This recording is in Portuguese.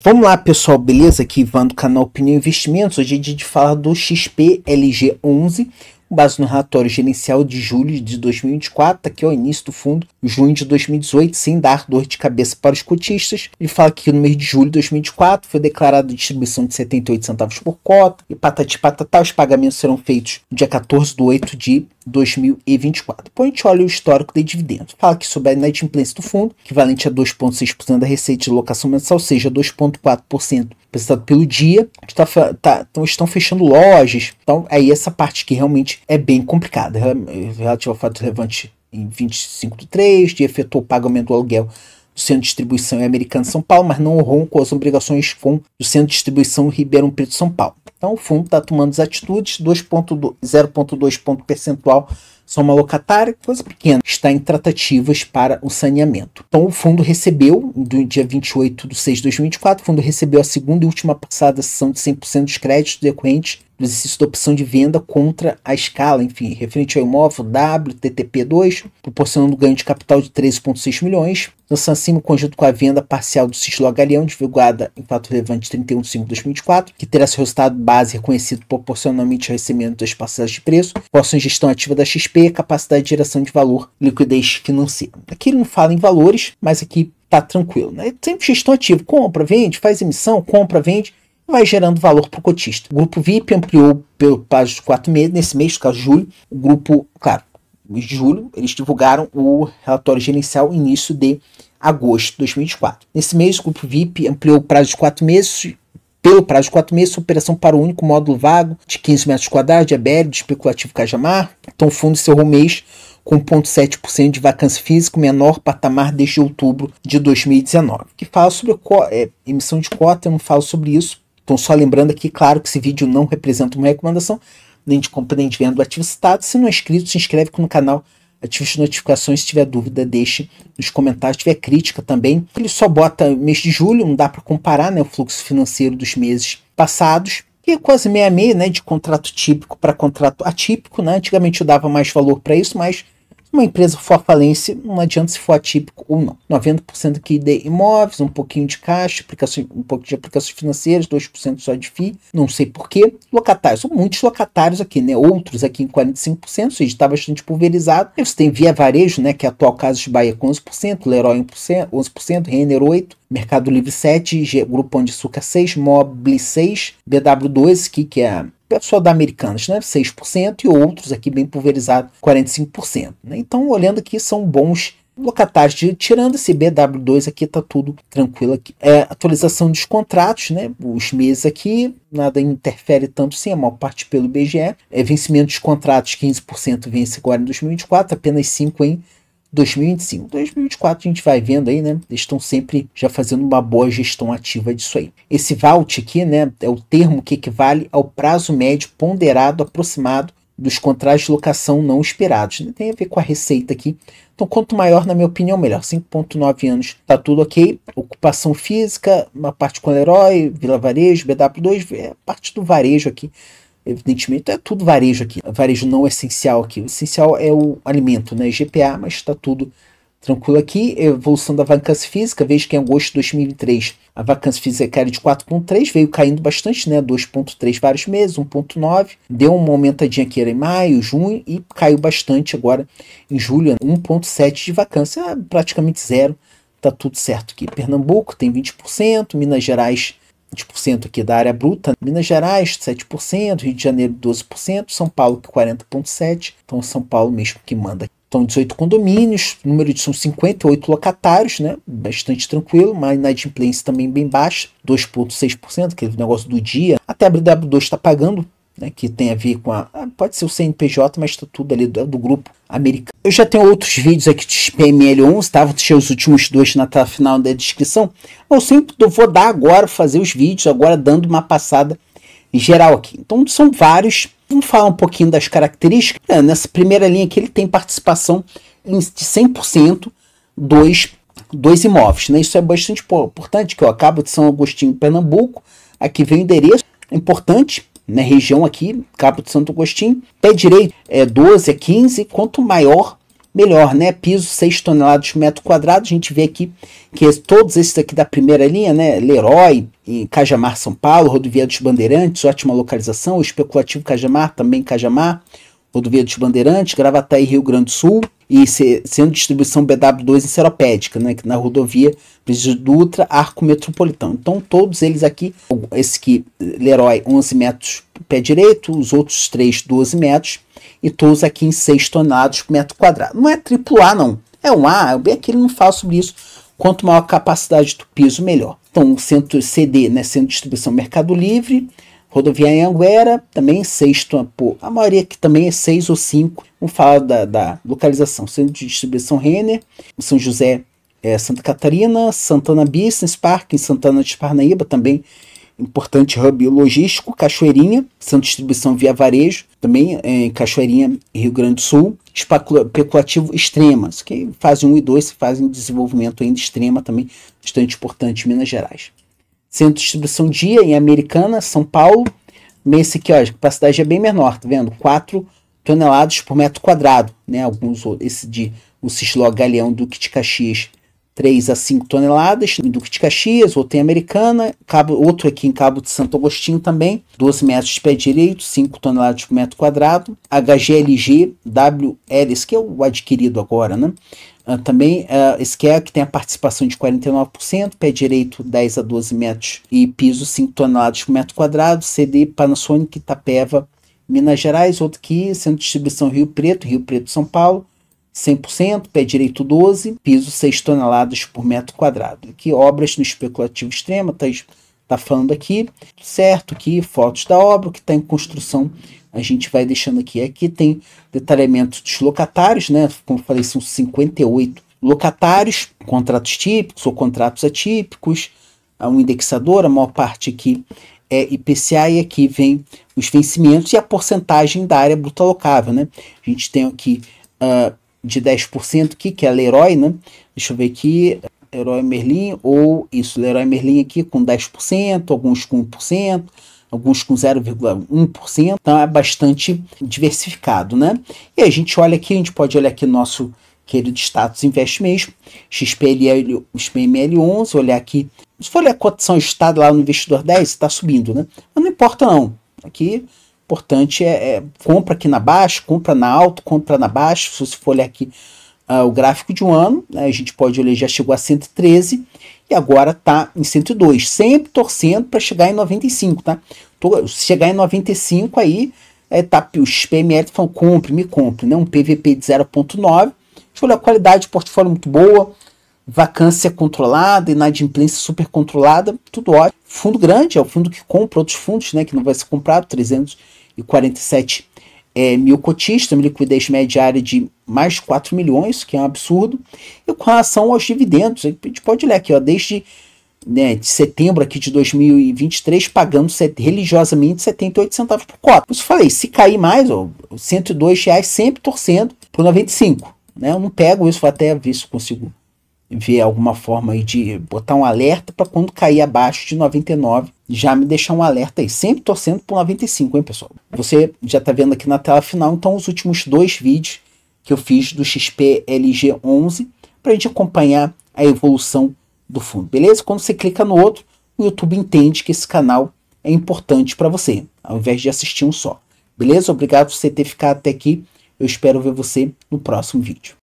Vamos lá, pessoal, beleza? Aqui Ivan do canal Opinião Investimentos. Hoje é dia de falar do XPLG11, com base no relatório gerencial de julho de 2024, aqui é o início do fundo, junho de 2018, sem dar dor de cabeça para os cotistas. Ele fala que no mês de julho de 2024 foi declarada distribuição de 78 centavos por cota e patati patatá. Os pagamentos serão feitos no dia 14 de 8 de 2024. Depois a gente olha o histórico de dividendos. Fala que sobre a inadimplência do fundo, equivalente a 2,6% da receita de locação mensal, seja 2,4% prestado pelo dia, tá, tá, então estão fechando lojas. Então, aí é essa parte que realmente é bem complicada, relativa ao fato relevante em 25 de 3 de efetuou o pagamento do aluguel do Centro de Distribuição Americana de São Paulo, mas não honrou com as obrigações do Centro de Distribuição Ribeirão Preto de São Paulo. Então o fundo está tomando as atitudes, 0,2 ponto percentual soma locatária, coisa pequena, está em tratativas para o saneamento. Então o fundo recebeu, do dia 28 de 6 de 2024, o fundo recebeu a segunda e última passada sessão de 100% dos créditos decorrentes do exercício da opção de venda contra a escala, enfim, referente ao imóvel WTTP2, proporcionando ganho de capital de 13,6 milhões. Lançando assim, o conjunto com a venda parcial do Cislo Galeão, divulgada em fato relevante 31 de 5 de 2024, que terá seu resultado base reconhecido proporcionalmente ao recebimento das parcelas de preço, com em gestão ativa da XP, capacidade de geração de valor, liquidez financeira. Aqui ele não fala em valores, mas aqui tá tranquilo. Né? Sempre gestão ativa, compra, vende, faz emissão, compra, vende, vai gerando valor para o cotista. O grupo VIP ampliou pelo, para os quatro meses, nesse mês, no caso julho, o grupo, claro, de julho, eles divulgaram o relatório gerencial início de agosto de 2024. Nesse mês, o grupo VIP ampliou o prazo de quatro meses pelo prazo de quatro meses, operação para o único módulo vago de 15 metros quadrados de ABL, de especulativo Cajamar. Então, o fundo encerrou o mês com 0,7% de vacância física, o menor patamar desde outubro de 2019. Que fala sobre é, emissão de cota, eu não falo sobre isso, então, só lembrando aqui, claro que esse vídeo não representa uma recomendação, nem de compra nem de venda do ativo citado. Se não é inscrito, se inscreve no canal, ative as notificações. Se tiver dúvida, deixe nos comentários. Se tiver crítica também. Ele só bota mês de julho, não dá para comparar né, o fluxo financeiro dos meses passados. E é quase meia meia né, de contrato típico para contrato atípico. Né? Antigamente eu dava mais valor para isso, mas uma empresa for falência, não adianta se for atípico ou não. 90% aqui de imóveis, um pouquinho de caixa, um pouco de aplicações financeiras, 2% só de FII, não sei porquê. Locatários, são muitos locatários aqui, né? Outros aqui em 45%, ou seja, está bastante pulverizado. Aí você tem Via Varejo, né? Que é atual caso de Bahia com 11%, Leroy 1%, 11%, Renner 8%, Mercado Livre 7%, G, Grupo de Açúcar 6%, Mobile 6%, BW 12%, que, que é a pessoal é da Americanas, né, 6%, e outros aqui bem pulverizado, 45%. Né? Então, olhando aqui, são bons locatários. De, tirando esse BW2 aqui, tá tudo tranquilo aqui. É, atualização dos contratos, né? Os meses aqui, nada interfere tanto sim, a maior parte pelo BGE. É, vencimento dos contratos, 15% vence agora em 2024, apenas 5% em 2025. 2024 a gente vai vendo aí, né? Eles estão sempre já fazendo uma boa gestão ativa disso aí. Esse vault aqui, né, é o termo que equivale ao prazo médio ponderado aproximado dos contratos de locação não esperados. Né? Tem a ver com a receita aqui. Então, quanto maior, na minha opinião, melhor. 5,9 anos tá tudo ok. Ocupação física, uma parte com o Leroy, Vila Varejo, BW2, é parte do varejo aqui Evidentemente, é tudo varejo aqui. Varejo não essencial aqui. O essencial é o alimento, né? GPA, mas está tudo tranquilo aqui. Evolução da vacância física, veja que em agosto de 2003 a vacância física era de 4,3, veio caindo bastante, né? 2,3 vários meses, 1,9. Deu uma aumentadinha aqui era em maio, junho e caiu bastante agora em julho, 1,7 de vacância, praticamente zero. Tá tudo certo aqui. Pernambuco tem 20%, Minas Gerais 20% aqui da área bruta, Minas Gerais 7%, Rio de Janeiro 12%, São Paulo 40,7%, então São Paulo mesmo que manda. Então 18 condomínios, número de são 58 locatários, né? bastante tranquilo, Mas uma inadimplência também bem baixa, 2,6%, aquele é negócio do dia. Até a BW2 está pagando né, que tem a ver com a. Ah, pode ser o CNPJ, mas está tudo ali do, do, grupo americano. Eu já tenho outros vídeos aqui de PML11, estavam tá? os últimos dois na final da descrição. Eu sempre vou dar agora, fazer os vídeos, agora dando uma passada geral aqui. Então são vários. Vamos falar um pouquinho das características. É, nessa primeira linha aqui, ele tem participação de 100% dos, dois imóveis. Né? Isso é bastante importante, que eu acabo de São Agostinho, Pernambuco. Aqui vem o endereço. É importante na região aqui, Cabo de Santo Agostinho. Pé direito é 12 a 15, quanto maior, melhor, né? Piso 6 toneladas por metro quadrado. A gente vê aqui que todos esses aqui da primeira linha, né? Leroy, em Cajamar, São Paulo, Rodovia dos Bandeirantes, ótima localização. O especulativo Cajamar, também Cajamar. Rodovia dos Bandeirantes, Gravataí, Rio Grande do Sul, e sendo distribuição BW2 enceropédica, né, na rodovia Presidente Dutra, Arco Metropolitano. Então, todos eles aqui, esse que eh, Leroy 11 metros pé direito, os outros três 12 metros, e todos aqui em 6 toneladas por metro quadrado. Não é triplo A, não. É um A, Eu é bem aqui ele não fala sobre isso. Quanto maior a capacidade do piso, melhor. Então, centro CD, né, Sendo distribuição Mercado Livre, Rodoviária via Anguera, também sexto A maioria que também é seis ou cinco. Vamos falar da, da localização. Centro de distribuição Renner, São José, é, Santa Catarina, Santana Business Park, em Santana de Parnaíba também. Importante hub logístico, Cachoeirinha, Centro de Distribuição via Varejo, também é, em Cachoeirinha, Rio Grande do Sul. Especulativo Extremas, que fazem um e dois, fazem desenvolvimento ainda extrema também, bastante importante em Minas Gerais. Centro de distribuição dia em Americana, São Paulo. esse aqui, ó, a capacidade é bem menor, tá vendo? 4 toneladas por metro quadrado, né? Alguns esse de o Cislog Galeão do Kit Caxias 3 a 5 toneladas, em Duque de Caxias, outro em Americana, cabo, outro aqui em Cabo de Santo Agostinho também, 12 metros de pé direito, 5 toneladas por metro quadrado, HGLG, WLS, que é o adquirido agora, né? Uh, também uh, esse que é que tem a participação de 49%, pé direito 10 a 12 metros e piso 5 toneladas por metro quadrado, CD Panasonic Itapeva, Minas Gerais, outro aqui, Centro de Distribuição Rio Preto, Rio Preto, São Paulo, 100%, pé direito 12, piso 6 toneladas por metro quadrado. Aqui, obras no especulativo extremo, está tá falando aqui, certo? Que fotos da obra, que está em construção, a gente vai deixando aqui. Aqui tem detalhamento dos locatários, né? Como falei, são 58 locatários, contratos típicos ou contratos atípicos, um indexador, a maior parte aqui é IPCA e aqui vem os vencimentos e a porcentagem da área bruta locável, né? A gente tem aqui uh, de 10%, que, que é Leroy, né? Deixa eu ver aqui, Leroy Merlin, ou isso, Leroy Merlin aqui com 10%, alguns com 1%, alguns com 0,1%, então é bastante diversificado, né? E a gente olha aqui, a gente pode olhar aqui nosso querido status invest mesmo, XPL, XPML11, olhar aqui, se for olhar a cotação estado lá no investidor 10, está subindo, né? Mas não importa não, aqui importante é, é compra aqui na baixa, compra na alta, compra na baixa. Se você for olhar aqui uh, o gráfico de um ano, né, a gente pode olhar, já chegou a 113 e agora está em 102, sempre torcendo para chegar em 95, tá? Tô, se chegar em 95 aí, é, tá, os PML falam compre, me compre, né? Um PVP de 0.9, olha a qualidade do portfólio é muito boa, vacância é controlada, inadimplência super controlada, tudo ótimo. Fundo grande, é o fundo que compra outros fundos, né, que não vai ser comprado, 300 e 47 é, mil cotistas, uma liquidez média de mais de 4 milhões, que é um absurdo. E com relação aos dividendos, a gente pode ler aqui, ó, desde né, de setembro aqui de 2023, pagando religiosamente 78 centavos por cota. Como eu falei, se cair mais, ó, 102 reais sempre torcendo por 95. Né? Eu não pego isso, vou até ver se consigo ver alguma forma aí de botar um alerta para quando cair abaixo de 99, já me deixar um alerta aí. Sempre torcendo por 95, hein, pessoal? Você já está vendo aqui na tela final, então, os últimos dois vídeos que eu fiz do XP LG11 para a gente acompanhar a evolução do fundo, beleza? Quando você clica no outro, o YouTube entende que esse canal é importante para você, ao invés de assistir um só. Beleza? Obrigado por você ter ficado até aqui. Eu espero ver você no próximo vídeo.